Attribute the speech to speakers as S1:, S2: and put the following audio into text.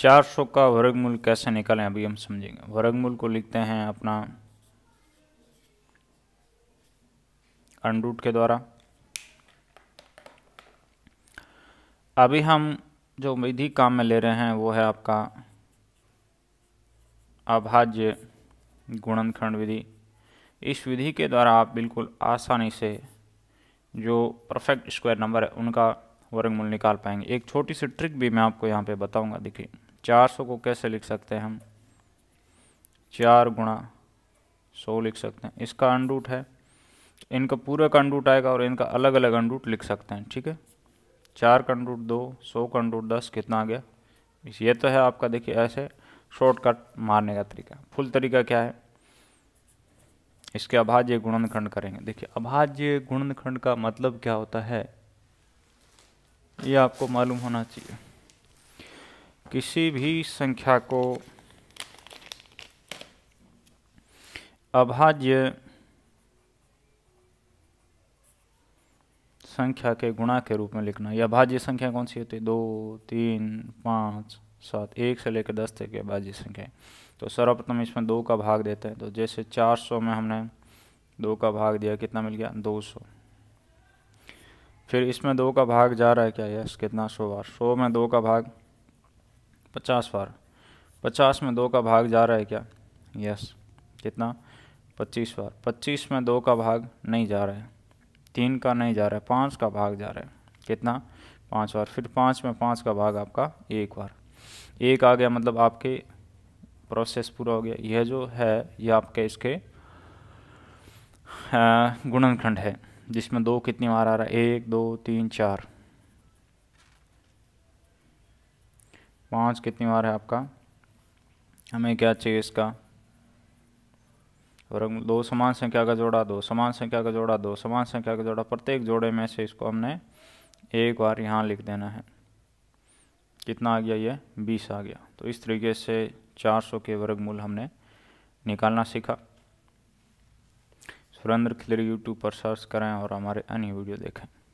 S1: चार सौ का वर्गमूल कैसे निकालें अभी हम समझेंगे वर्गमूल को लिखते हैं अपना अनूट के द्वारा अभी हम जो विधि काम में ले रहे हैं वो है आपका अभाज्य गुणनखंड विधि इस विधि के द्वारा आप बिल्कुल आसानी से जो परफेक्ट स्क्वायर नंबर है उनका वर्गमूल निकाल पाएंगे एक छोटी सी ट्रिक भी मैं आपको यहाँ पे बताऊँगा देखिए चार सौ को कैसे लिख सकते हैं हम चार गुणा सौ लिख सकते हैं इसका अनरूट है इनका पूरा का अनरूट आएगा और इनका अलग अलग अनरूट लिख सकते हैं ठीक है चार का अनरूट दो सौ का अनरूट दस कितना आ गया ये तो है आपका देखिए ऐसे शॉर्टकट मारने का तरीका फुल तरीका क्या है इसके अभाज्य गुणनखंड करेंगे देखिए अभाज्य गुणनखंड का मतलब क्या होता है ये आपको मालूम होना चाहिए किसी भी संख्या को अभाज्य संख्या के गुणा के रूप में लिखना यह अभाज्य संख्या कौन सी होती है दो तीन पाँच सात एक से लेकर दस तक अभाज्य संख्या तो सर्वप्रथम इसमें दो का भाग देते हैं तो जैसे चार सौ में हमने दो का भाग दिया कितना मिल गया दो सौ फिर इसमें दो का भाग जा रहा है क्या यस कितना सौ बार सौ में दो का भाग पचास बार पचास में दो का भाग जा रहा है क्या यस कितना पच्चीस बार पच्चीस में दो का भाग नहीं जा रहा है तीन का नहीं जा रहा है पाँच का भाग जा रहा है कितना पाँच बार फिर पाँच में पाँच का भाग आपका एक बार एक आ गया मतलब आपके प्रोसेस पूरा हो गया यह जो है यह आपके इसके गुणनखंड है जिसमें दो कितनी बार आ रहा है एक दो तीन चार पाँच कितनी बार है आपका हमें क्या चाहिए इसका और दो समान संख्या का जोड़ा दो समान संख्या का जोड़ा दो समान संख्या का जोड़ा प्रत्येक जोड़े में से इसको हमने एक बार यहाँ लिख देना है कितना आ गया ये बीस आ गया तो इस तरीके से चार सौ के वर्गमूल हमने निकालना सीखा सुरेंद्र खिलरी यूट्यूब पर सर्च करें और हमारे अन्य वीडियो देखें